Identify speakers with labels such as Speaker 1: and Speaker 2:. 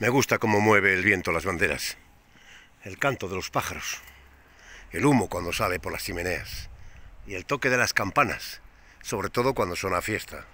Speaker 1: Me gusta cómo mueve el viento las banderas, el canto de los pájaros, el humo cuando sale por las chimeneas y el toque de las campanas, sobre todo cuando son a fiesta.